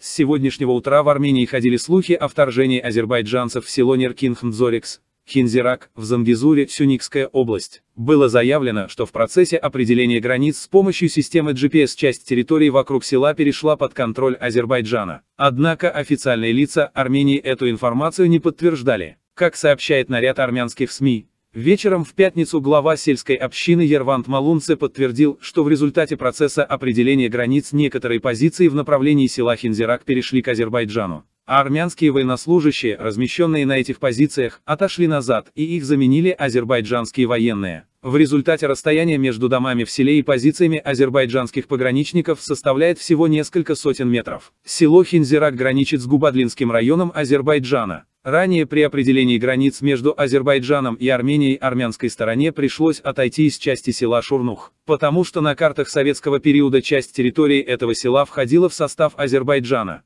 С сегодняшнего утра в Армении ходили слухи о вторжении азербайджанцев в село Неркинхмдзорикс, Хинзирак, в Замгизуре, Сюникская область. Было заявлено, что в процессе определения границ с помощью системы GPS часть территории вокруг села перешла под контроль Азербайджана. Однако официальные лица Армении эту информацию не подтверждали. Как сообщает наряд армянских СМИ, Вечером в пятницу глава сельской общины Ервант Малунце подтвердил, что в результате процесса определения границ некоторые позиции в направлении села Хинзирак перешли к Азербайджану, а армянские военнослужащие, размещенные на этих позициях, отошли назад и их заменили азербайджанские военные. В результате расстояние между домами в селе и позициями азербайджанских пограничников составляет всего несколько сотен метров. Село Хинзирак граничит с Губадлинским районом Азербайджана. Ранее при определении границ между Азербайджаном и Арменией армянской стороне пришлось отойти из части села Шурнух, потому что на картах советского периода часть территории этого села входила в состав Азербайджана.